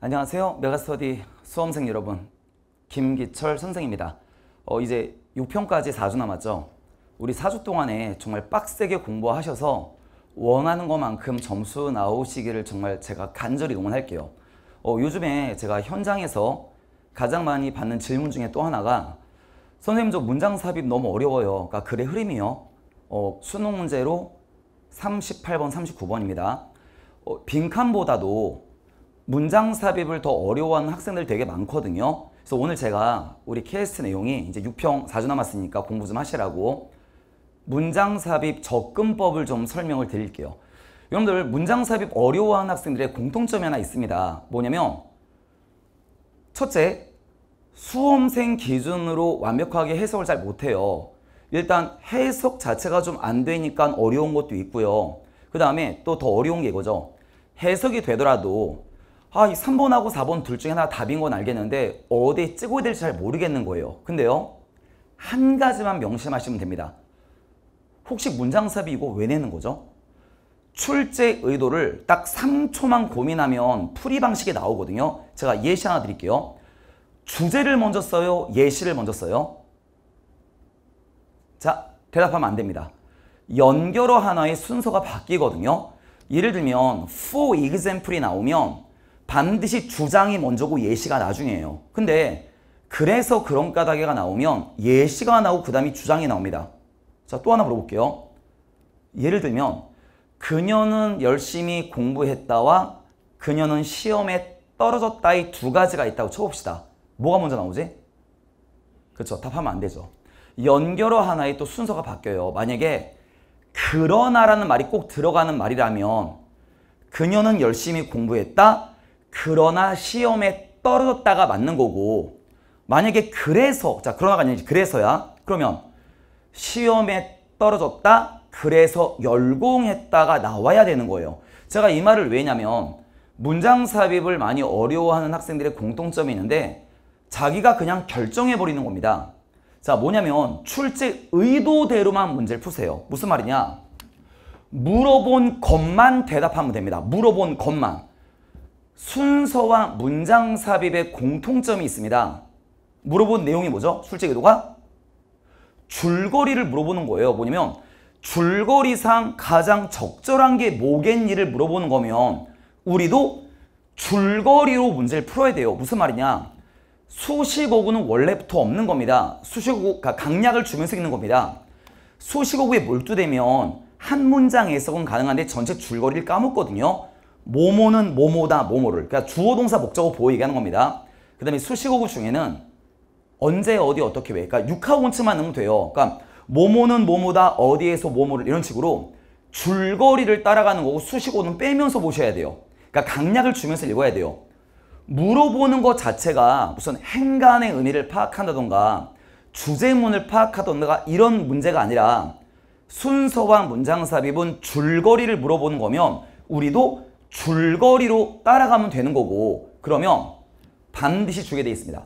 안녕하세요. 메가스터디 수험생 여러분. 김기철 선생입니다. 어, 이제 6평까지 4주 남았죠. 우리 4주 동안에 정말 빡세게 공부하셔서 원하는 것만큼 점수 나오시기를 정말 제가 간절히 응원할게요. 어, 요즘에 제가 현장에서 가장 많이 받는 질문 중에 또 하나가 선생님 저 문장 삽입 너무 어려워요. 그러니까 글의 흐름이요. 어, 수능 문제로 38번, 39번입니다. 어, 빈칸보다도 문장 삽입을 더 어려워하는 학생들 되게 많거든요. 그래서 오늘 제가 우리 케이스 내용이 이제 6평 4주 남았으니까 공부 좀 하시라고 문장 삽입 접근법을 좀 설명을 드릴게요. 여러분들 문장 삽입 어려워하는 학생들의 공통점이 하나 있습니다. 뭐냐면 첫째, 수험생 기준으로 완벽하게 해석을 잘 못해요. 일단 해석 자체가 좀 안 되니까 어려운 것도 있고요. 그 다음에 또 더 어려운 게 이거죠. 해석이 되더라도 아, 이 3번하고 4번 둘 중에 하나 답인 건 알겠는데 어디에 찍어야 될지 잘 모르겠는 거예요. 근데요. 한 가지만 명심하시면 됩니다. 혹시 문장삽이 이거 왜 내는 거죠? 출제 의도를 딱 3초만 고민하면 풀이 방식이 나오거든요. 제가 예시 하나 드릴게요. 주제를 먼저 써요? 예시를 먼저 써요? 자, 대답하면 안 됩니다. 연결어 하나의 순서가 바뀌거든요. 예를 들면 for example이 나오면 반드시 주장이 먼저고 예시가 나중이에요. 근데 그래서 그런 까닭에가 나오면 예시가 나오고 그다음에 주장이 나옵니다. 자, 또 하나 물어볼게요. 예를 들면 그녀는 열심히 공부했다와 그녀는 시험에 떨어졌다 의두 가지가 있다고 쳐봅시다. 뭐가 먼저 나오지? 그렇죠. 답하면 안 되죠. 연결어 하나의 또 순서가 바뀌어요. 만약에 그러나라는 말이 꼭 들어가는 말이라면 그녀는 열심히 공부했다. 그러나 시험에 떨어졌다가 맞는 거고 만약에 그래서 자 그러나가 아니지 그래서야 그러면 시험에 떨어졌다 그래서 열공했다가 나와야 되는 거예요. 제가 이 말을 왜냐면 문장 삽입을 많이 어려워하는 학생들의 공통점이 있는데 자기가 그냥 결정해버리는 겁니다. 자 뭐냐면 출제 의도대로만 문제를 푸세요. 무슨 말이냐? 물어본 것만 대답하면 됩니다. 물어본 것만. 순서와 문장 삽입의 공통점이 있습니다. 물어본 내용이 뭐죠? 출제궤도가 줄거리를 물어보는 거예요. 뭐냐면 줄거리상 가장 적절한 게 뭐겠니를 물어보는 거면 우리도 줄거리로 문제를 풀어야 돼요. 무슨 말이냐? 수식어구는 원래부터 없는 겁니다. 수식어구, 강약을 주면서 있는 겁니다. 수식어구에 몰두되면 한 문장 해석은 가능한데 전체 줄거리를 까먹거든요. 모모는 모모다 모모를 그러니까 주어 동사 목적어 보호 얘기하는 겁니다. 그 다음에 수식어구 중에는 언제 어디 어떻게 왜 그러니까 육하원치만 넣으면 돼요. 그러니까 모모는 모모다 어디에서 모모를 이런 식으로 줄거리를 따라가는 거고 수식어는 빼면서 보셔야 돼요. 그러니까 강약을 주면서 읽어야 돼요. 물어보는 것 자체가 무슨 행간의 의미를 파악한다던가 주제문을 파악하던가 이런 문제가 아니라 순서와 문장삽입은 줄거리를 물어보는 거면 우리도 줄거리로 따라가면 되는 거고 그러면 반드시 주게 돼 있습니다.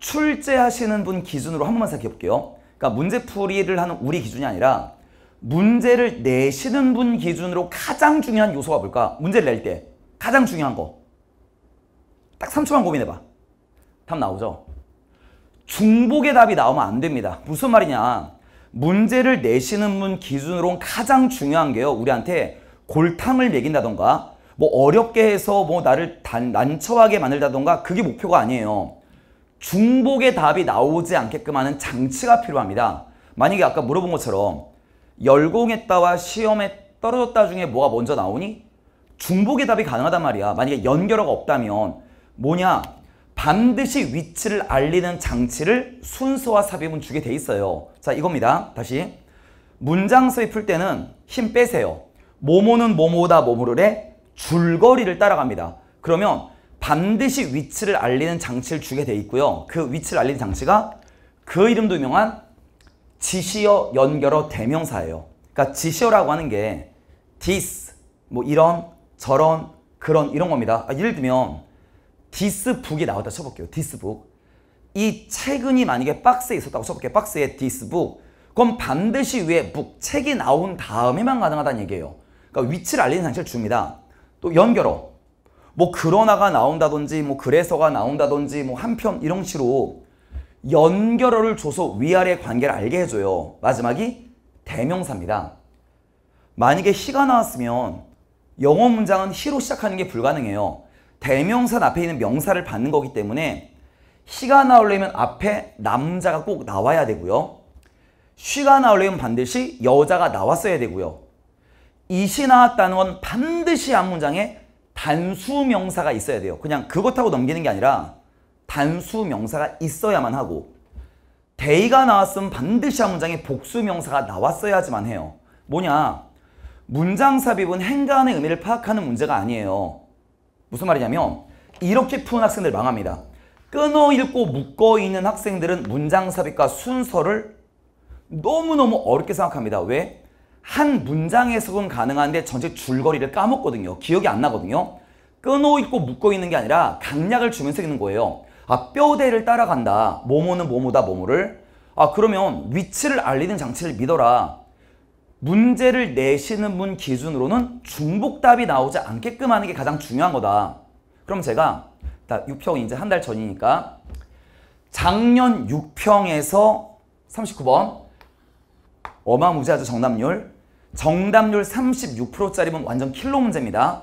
출제하시는 분 기준으로 한 번만 생각해 볼게요. 그러니까 문제풀이를 하는 우리 기준이 아니라 문제를 내시는 분 기준으로 가장 중요한 요소가 뭘까? 문제를 낼 때 가장 중요한 거. 딱 3초만 고민해봐. 답 나오죠? 중복의 답이 나오면 안 됩니다. 무슨 말이냐. 문제를 내시는 분기준으로 가장 중요한 게요. 우리한테 골탕을 먹인다던가 뭐 어렵게 해서 뭐 나를 단, 난처하게 만들다던가 그게 목표가 아니에요. 중복의 답이 나오지 않게끔 하는 장치가 필요합니다. 만약에 아까 물어본 것처럼 열공했다와 시험에 떨어졌다 중에 뭐가 먼저 나오니? 중복의 답이 가능하단 말이야. 만약에 연결어가 없다면 뭐냐? 반드시 위치를 알리는 장치를 순서와 삽입은 주게 돼 있어요. 자 이겁니다. 다시 문장 서입풀 때는 힘 빼세요. 모모는 모모다 모모를 해. 줄거리를 따라갑니다. 그러면 반드시 위치를 알리는 장치를 주게 돼 있고요. 그 위치를 알리는 장치가 그 이름도 유명한 지시어 연결어 대명사예요. 그러니까 지시어라고 하는 게 this, 뭐 이런, 저런, 그런 이런 겁니다. 아, 예를 들면 디스북이 나왔다 쳐볼게요. 디스북. 이 책은이 만약에 박스에 있었다고 쳐볼게요. 박스에 디스북. 그럼 반드시 위에 북, 책이 나온 다음에만 가능하다는 얘기예요. 그러니까 위치를 알리는 장치를 줍니다. 또 연결어. 뭐 그러나가 나온다든지 뭐 그래서가 나온다든지 뭐 한편 이런 식으로 연결어를 줘서 위아래 관계를 알게 해줘요. 마지막이 대명사입니다. 만약에 시가 나왔으면 영어 문장은 시로 시작하는 게 불가능해요. 대명사 앞에 있는 명사를 받는 거기 때문에 시가 나오려면 앞에 남자가 꼭 나와야 되고요. 쉬가 나오려면 반드시 여자가 나왔어야 되고요. 이시 나왔다는 건 반드시 한 문장에 단수 명사가 있어야 돼요. 그냥 그것하고 넘기는 게 아니라 단수 명사가 있어야만 하고 대의가 나왔으면 반드시 한 문장에 복수 명사가 나왔어야지만 해요. 뭐냐? 문장 삽입은 행간의 의미를 파악하는 문제가 아니에요. 무슨 말이냐면 이렇게 푸는 학생들 망합니다. 끊어 읽고 묶어 있는 학생들은 문장 삽입과 순서를 너무너무 어렵게 생각합니다. 왜? 한 문장 해석은 가능한데 전체 줄거리를 까먹거든요. 기억이 안 나거든요. 끊어있고 묶어있는 게 아니라 강약을 주면서 읽는 거예요. 아, 뼈대를 따라간다. 모모는 모모다, 모모를. 아, 그러면 위치를 알리는 장치를 믿어라. 문제를 내시는 분 기준으로는 중복답이 나오지 않게끔 하는 게 가장 중요한 거다. 그럼 제가 6평 이제 한 달 전이니까 작년 6평에서 39번 어마무지하죠 정답률 정답률 36%짜리면 완전 킬로 문제입니다.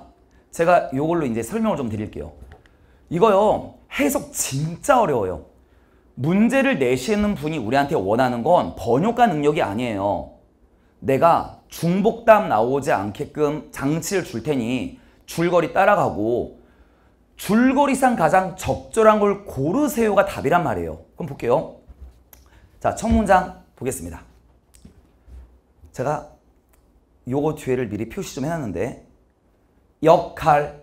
제가 이걸로 이제 설명을 좀 드릴게요. 이거요. 해석 진짜 어려워요. 문제를 내시는 분이 우리한테 원하는 건 번역가 능력이 아니에요. 내가 중복답 나오지 않게끔 장치를 줄 테니 줄거리 따라가고 줄거리상 가장 적절한 걸 고르세요가 답이란 말이에요. 그럼 볼게요. 자, 첫 문장 보겠습니다. 제가 요거 뒤에를 미리 표시 좀 해놨는데 역할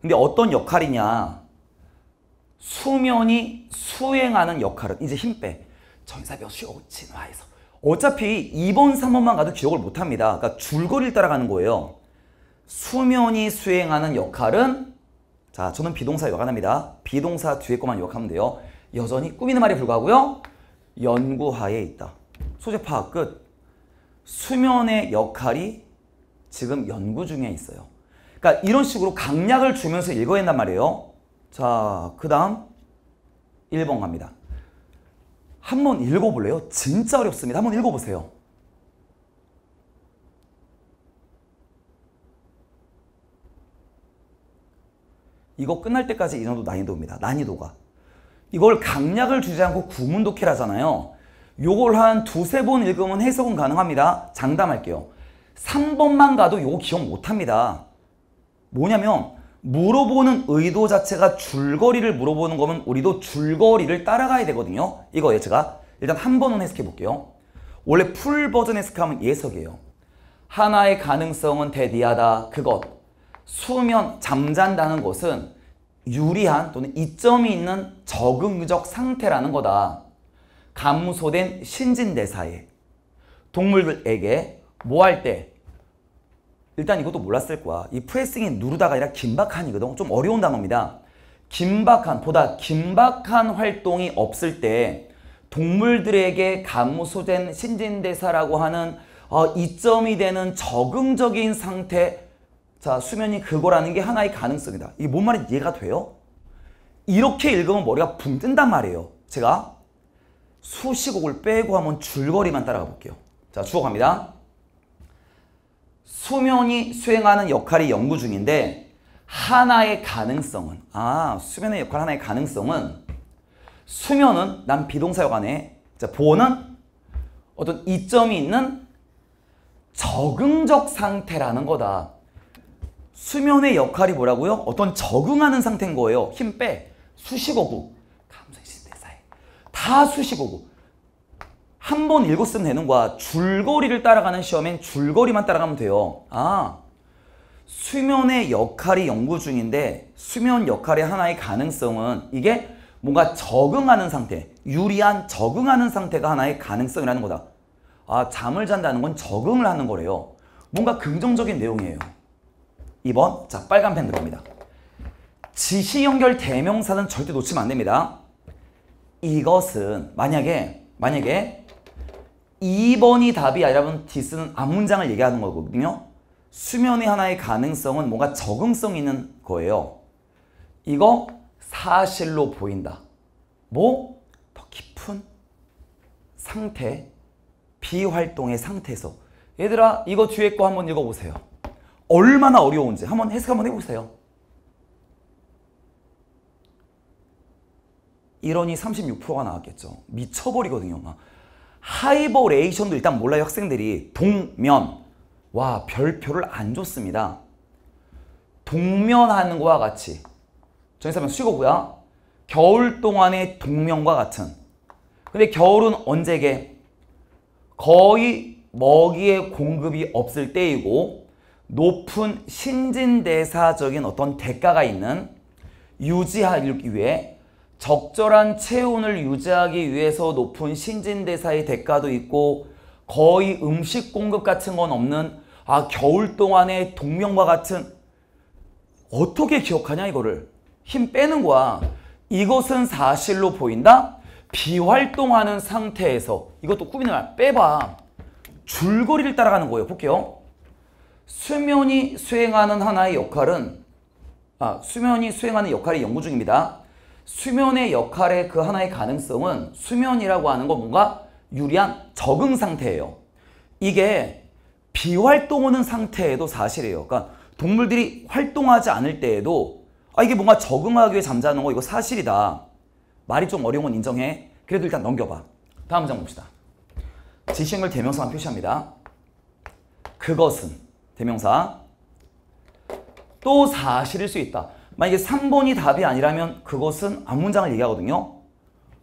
근데 어떤 역할이냐 수면이 수행하는 역할은 이제 힘빼 전사벽 쇼진화해서 어차피 2번 3번만 가도 기억을 못합니다 그러니까 줄거리를 따라가는 거예요 수면이 수행하는 역할은 자 저는 비동사 역할합니다 비동사 뒤에 것만 역하면 돼요 여전히 꾸미는 말이 불과하고요 연구하에 있다 소재 파악 끝 수면의 역할이 지금 연구 중에 있어요. 그러니까 이런 식으로 강약을 주면서 읽어야 한단 말이에요. 자, 그 다음 1번 갑니다. 한번 읽어볼래요? 진짜 어렵습니다. 한번 읽어보세요. 이거 끝날 때까지 이 정도 난이도입니다. 난이도가. 이걸 강약을 주지 않고 구문독해라잖아요. 요걸 한 두세 번 읽으면 해석은 가능합니다. 장담할게요. 3번만 가도 요거 기억 못합니다. 뭐냐면 물어보는 의도 자체가 줄거리를 물어보는 거면 우리도 줄거리를 따라가야 되거든요. 이거 예요 제가 일단 한 번은 해석해 볼게요. 원래 풀 버전 해석하면 예석이에요. 하나의 가능성은 대디하다 그것 수면 잠잔다는 것은 유리한 또는 이점이 있는 적응적 상태라는 거다. 감소된 신진대사에 동물들에게 뭐 할 때 일단 이것도 몰랐을 거야. 이 프레싱이 누르다가 아니라 긴박한이거든. 좀 어려운 단어입니다. 긴박한, 보다 긴박한 활동이 없을 때 동물들에게 감소된 신진대사라고 하는 어, 이점이 되는 적응적인 상태 자 수면이 그거라는 게 하나의 가능성이다. 이게 뭔 말인지 이해가 돼요? 이렇게 읽으면 머리가 붕 뜬단 말이에요. 제가 수식옥을 빼고 한 번 줄거리만 따라가 볼게요. 자, 주어 갑니다. 수면이 수행하는 역할이 연구 중인데 하나의 가능성은 아, 수면의 역할 하나의 가능성은 수면은 난 비동사여간에 자, 보호는 어떤 이점이 있는 적응적 상태라는 거다. 수면의 역할이 뭐라고요? 어떤 적응하는 상태인 거예요. 힘 빼. 수식어구. 다 수식어고 한 번 읽었으면 되는 거야. 줄거리를 따라가는 시험엔 줄거리만 따라가면 돼요. 아, 수면의 역할이 연구 중인데 수면 역할의 하나의 가능성은 이게 뭔가 적응하는 상태, 유리한 적응하는 상태가 하나의 가능성이라는 거다. 아, 잠을 잔다는 건 적응을 하는 거래요. 뭔가 긍정적인 내용이에요. 2번, 자 빨간 펜 들어갑니다. 지시 연결 대명사는 절대 놓치면 안 됩니다. 이것은 만약에 만약에 2번이 답이 아니라 면 디스는 앞문장을 얘기하는 거거든요. 수면의 하나의 가능성은 뭔가 적응성 있는 거예요. 이거 사실로 보인다. 뭐? 더 깊은 상태, 비활동의 상태에서 얘들아 이거 뒤에 거 한번 읽어보세요. 얼마나 어려운지 한번 해석 한번 해보세요. 이론이 36%가 나왔겠죠. 미쳐버리거든요. 막. 하이버레이션도 일단 몰라요. 학생들이 동면 와 별표를 안 줬습니다. 동면하는 거와 같이 정의사면수고구요 겨울 동안의 동면과 같은 근데 겨울은 언제게 거의 먹이의 공급이 없을 때이고 높은 신진대사적인 어떤 대가가 있는 유지하기 위해 적절한 체온을 유지하기 위해서 높은 신진대사의 대가도 있고 거의 음식 공급 같은 건 없는 아 겨울 동안의 동명과 같은 어떻게 기억하냐 이거를 힘 빼는 거야 이것은 사실로 보인다 비활동하는 상태에서 이것도 꾸미는 말 빼봐 줄거리를 따라가는 거예요 볼게요 수면이 수행하는 하나의 역할은 아 수면이 수행하는 역할이 연구 중입니다 수면의 역할의 그 하나의 가능성은 수면이라고 하는 건 뭔가 유리한 적응 상태예요. 이게 비활동 오는 상태에도 사실이에요. 그러니까 동물들이 활동하지 않을 때에도 아 이게 뭔가 적응하기 위해 잠자는 거 이거 사실이다. 말이 좀 어려운 건 인정해. 그래도 일단 넘겨봐. 다음 장 봅시다. 지식물 대명사만 표시합니다. 그것은 대명사 또 사실일 수 있다. 만약에 3번이 답이 아니라면 그것은 앞문장을 얘기하거든요.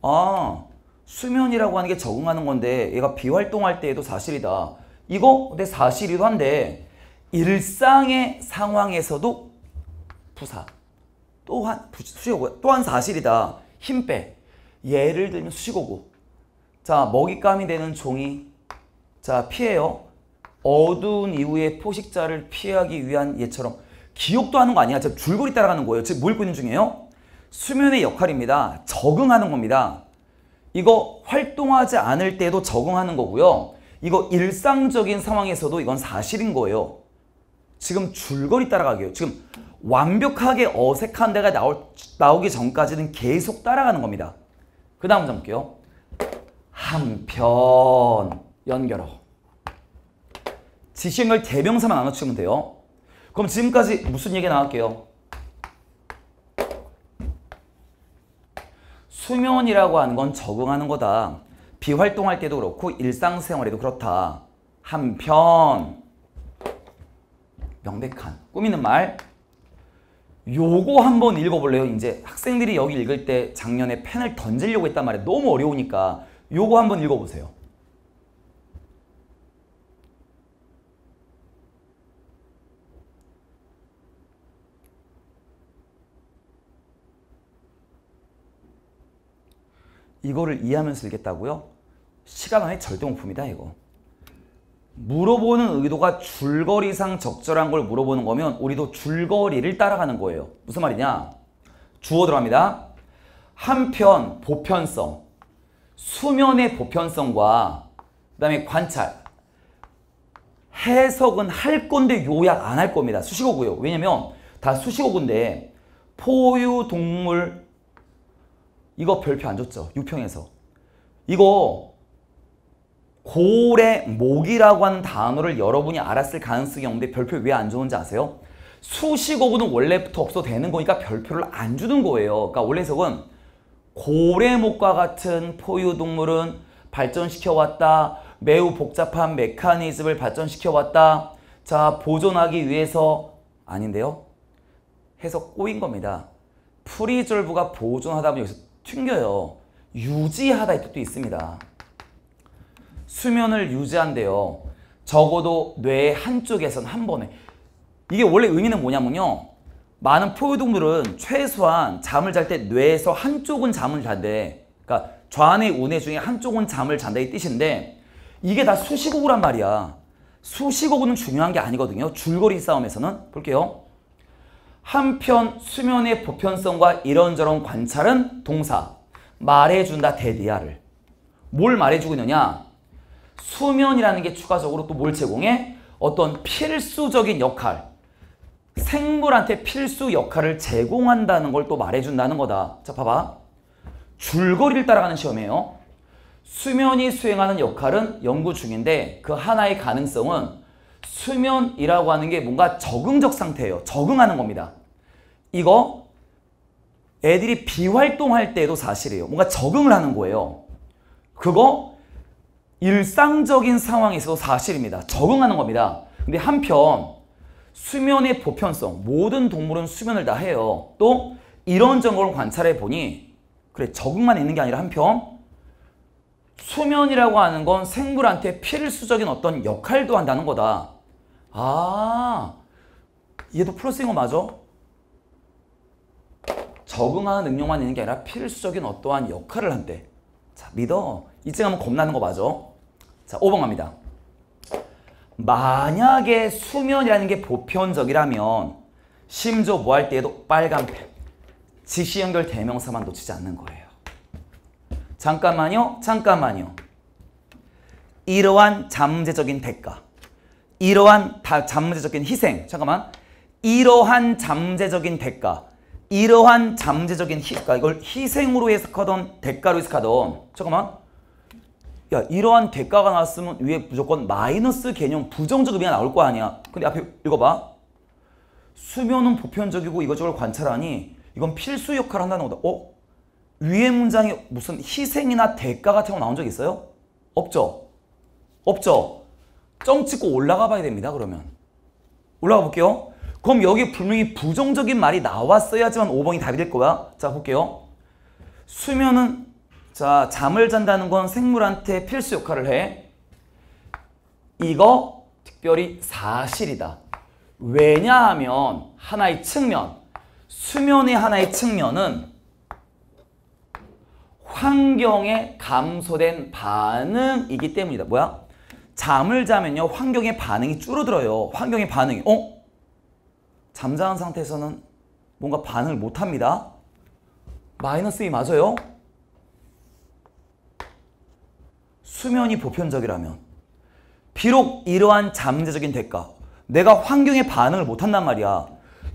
아, 수면이라고 하는 게 적응하는 건데 얘가 비활동할 때에도 사실이다. 이거 내 사실이도 기 한데 일상의 상황에서도 부사 또한 수식어고 또한 사실이다. 힘 빼. 예를 들면 수식어고 자 먹잇감이 되는 종이 자 피해요. 어두운 이후에 포식자를 피하기 위한 예처럼 기억도 하는 거 아니야. 줄거리 따라가는 거예요. 지금 뭐 읽고 있는 중이에요? 수면의 역할입니다. 적응하는 겁니다. 이거 활동하지 않을 때도 적응하는 거고요. 이거 일상적인 상황에서도 이건 사실인 거예요. 지금 줄거리 따라가게요. 지금 완벽하게 어색한 데가 나올, 나오기 전까지는 계속 따라가는 겁니다. 그 다음 문제 볼게요. 한편 연결어. 지시형을 대명사만 나눠치면 돼요. 그럼 지금까지 무슨 얘기 나왔게요? 수면이라고 하는 건 적응하는 거다. 비활동할 때도 그렇고 일상생활에도 그렇다. 한편 명백한 꾸미는 말 요거 한번 읽어볼래요? 이제 학생들이 여기 읽을 때 작년에 펜을 던지려고 했단 말이에요. 너무 어려우니까 요거 한번 읽어보세요. 이거를 이해하면서 읽겠다고요? 시간 안에 절대 공품이다 이거. 물어보는 의도가 줄거리상 적절한 걸 물어보는 거면 우리도 줄거리를 따라가는 거예요. 무슨 말이냐? 주어 들어갑니다. 한편 보편성, 수면의 보편성과 그다음에 관찰, 해석은 할 건데 요약 안 할 겁니다. 수식어고요. 왜냐면 다 수식어군데 포유, 동물, 이거 별표 안 줬죠. 6평에서. 이거 고래목이라고 하는 단어를 여러분이 알았을 가능성이 없는데 별표 왜안 주는지 아세요? 수식어구는 원래부터 없어도 되는 거니까 별표를 안 주는 거예요. 그러니까 원래석은 고래목과 같은 포유동물은 발전시켜왔다. 매우 복잡한 메커니즘을 발전시켜왔다. 자, 보존하기 위해서 아닌데요. 해석 꼬인 겁니다. 프리졸브가 보존하다 보면 여기서 튕겨요. 유지하다 이 뜻도 있습니다. 수면을 유지한대요. 적어도 뇌 한쪽에선 한 번에. 이게 원래 의미는 뭐냐면요. 많은 포유동물은 최소한 잠을 잘 때 뇌에서 한쪽은 잠을 잔대. 그러니까 좌뇌, 우뇌 중에 한쪽은 잠을 잔다 이 뜻인데 이게 다수식어구란 말이야. 수식어구는 중요한 게 아니거든요. 줄거리 싸움에서는. 볼게요. 한편 수면의 보편성과 이런저런 관찰은 동사 말해준다 대디아를뭘 말해주고 있느냐 수면이라는 게 추가적으로 또 뭘 제공해 어떤 필수적인 역할 생물한테 필수 역할을 제공한다는 걸 또 말해준다는 거다 자 봐봐 줄거리를 따라가는 시험이에요 수면이 수행하는 역할은 연구 중인데 그 하나의 가능성은 수면이라고 하는 게 뭔가 적응적 상태예요 적응하는 겁니다 이거 애들이 비활동할 때도 사실이에요. 뭔가 적응을 하는 거예요. 그거 일상적인 상황에서도 사실입니다. 적응하는 겁니다. 근데 한편 수면의 보편성, 모든 동물은 수면을 다 해요. 또 이런저런 걸 관찰해 보니 그래 적응만 있는 게 아니라 한편 수면이라고 하는 건 생물한테 필수적인 어떤 역할도 한다는 거다. 아, 얘도 플러스인 거 맞아? 적응하는 능력만 있는 게 아니라 필수적인 어떠한 역할을 한대. 자, 믿어. 이쯤 하면 겁나는 거 맞아. 자, 5번 갑니다. 만약에 수면이라는 게 보편적이라면 심지어 뭐할 때에도 빨간펜, 지시연결 대명사만 놓치지 않는 거예요. 잠깐만요, 잠깐만요. 이러한 잠재적인 대가, 이러한 잠재적인 희생, 잠깐만, 이러한 잠재적인 대가, 이러한 잠재적인 희, 그러니까 이걸 희생으로 해석하던 대가로 해석하던 잠깐만 야 이러한 대가가 나왔으면 위에 무조건 마이너스 개념 부정적 의미가 나올 거 아니야 근데 앞에 읽어봐 수면은 보편적이고 이것저것 관찰하니 이건 필수 역할을 한다는 거다 어? 위에 문장에 무슨 희생이나 대가 같은 거 나온 적 있어요? 없죠? 없죠? 점 찍고 올라가 봐야 됩니다 그러면 올라가 볼게요 그럼 여기 분명히 부정적인 말이 나왔어야지만 5번이 답이 될 거야. 자, 볼게요. 수면은 자, 잠을 잔다는 건 생물한테 필수 역할을 해. 이거 특별히 사실이다. 왜냐하면 하나의 측면, 수면의 하나의 측면은 환경에 감소된 반응이기 때문이다. 뭐야? 잠을 자면요. 환경의 반응이 줄어들어요. 환경의 반응이. 어? 잠자는 상태에서는 뭔가 반응을 못합니다. 마이너스 2 맞아요? 수면이 보편적이라면 비록 이러한 잠재적인 대가 내가 환경에 반응을 못한단 말이야.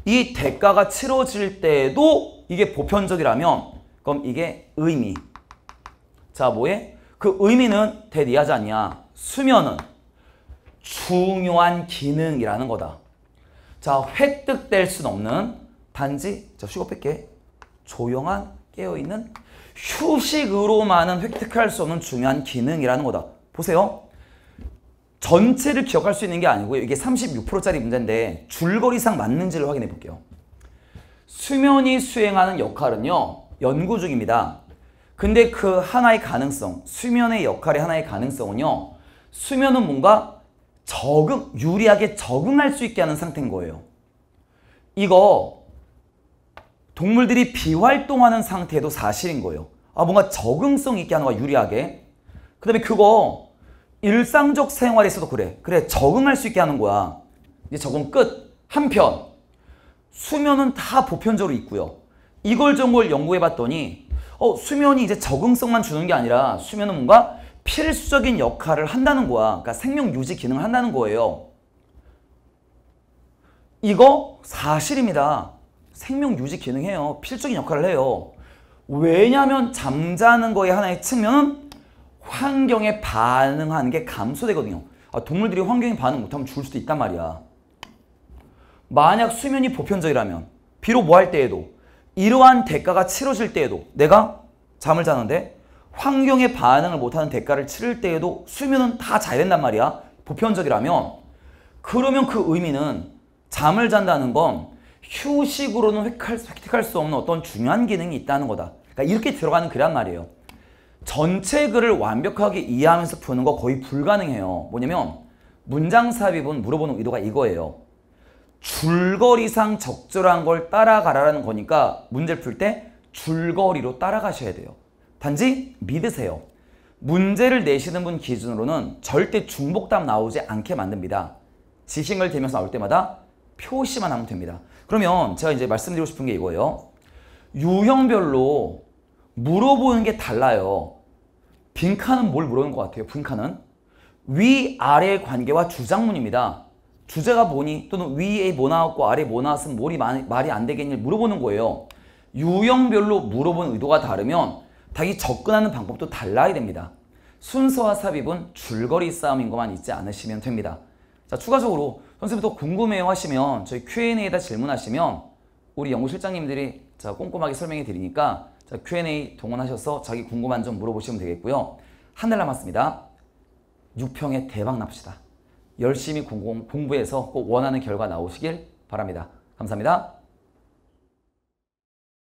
이 대가가 치러질 때에도 이게 보편적이라면 그럼 이게 의미. 자 뭐에? 그 의미는 대리하지 않냐. 수면은 중요한 기능이라는 거다. 자, 획득될 순 없는 단지 자, 쉬고 뺄게. 조용한 깨어있는 휴식으로만은 획득할 수 없는 중요한 기능이라는 거다. 보세요. 전체를 기억할 수 있는 게 아니고요. 이게 36%짜리 문제인데 줄거리상 맞는지를 확인해 볼게요. 수면이 수행하는 역할은요. 연구 중입니다. 근데 그 하나의 가능성, 수면의 역할의 하나의 가능성은요. 수면은 뭔가 적응, 유리하게 적응할 수 있게 하는 상태인 거예요. 이거 동물들이 비활동하는 상태도 사실인 거예요. 아 뭔가 적응성 있게 하는 거야 유리하게. 그 다음에 그거 일상적 생활에서도 그래. 그래 적응할 수 있게 하는 거야. 이제 적응 끝. 한편 수면은 다 보편적으로 있고요. 이걸 저걸 연구해 봤더니 어, 수면이 이제 적응성만 주는 게 아니라 수면은 뭔가 필수적인 역할을 한다는 거야. 그러니까 생명 유지 기능을 한다는 거예요. 이거 사실입니다. 생명 유지 기능해요. 필적인 역할을 해요. 왜냐하면 잠자는 거의 하나의 측면은 환경에 반응하는 게 감소되거든요. 아, 동물들이 환경에 반응 못하면 죽을 수도 있단 말이야. 만약 수면이 보편적이라면 비록 뭐 할 때에도 이러한 대가가 치러질 때에도 내가 잠을 자는데 환경에 반응을 못하는 대가를 치를 때에도 수면은 다 자야 된단 말이야. 보편적이라면. 그러면 그 의미는 잠을 잔다는 건 휴식으로는 획할, 획득할 수 없는 어떤 중요한 기능이 있다는 거다. 그러니까 이렇게 들어가는 글란 이 말이에요. 전체 글을 완벽하게 이해하면서 푸는 거 거의 불가능해요. 뭐냐면 문장 삽입은 물어보는 의도가 이거예요. 줄거리상 적절한 걸 따라가라는 거니까 문제풀 때 줄거리로 따라가셔야 돼요. 단지 믿으세요. 문제를 내시는 분 기준으로는 절대 중복답 나오지 않게 만듭니다. 지식을 대면서 나올 때마다 표시만 하면 됩니다. 그러면 제가 이제 말씀드리고 싶은 게 이거예요. 유형별로 물어보는 게 달라요. 빈칸은 뭘 물어보는 것 같아요? 빈칸은? 위아래의 관계와 주장문입니다. 주제가 뭐니 또는 위에 뭐 나왔고 아래에 뭐 나왔으면 말이, 말이 안 되겠니 물어보는 거예요. 유형별로 물어본 의도가 다르면 자기 접근하는 방법도 달라야 됩니다. 순서와 삽입은 줄거리 싸움인 것만 잊지 않으시면 됩니다. 자, 추가적으로 선생님 더 궁금해요 하시면 저희 Q&A에다 질문하시면 우리 연구실장님들이 자, 꼼꼼하게 설명해 드리니까 자, Q&A 동원하셔서 자기 궁금한 점 물어보시면 되겠고요. 한 달 남았습니다. 6평에 대박 납시다. 열심히 공부해서 꼭 원하는 결과 나오시길 바랍니다. 감사합니다.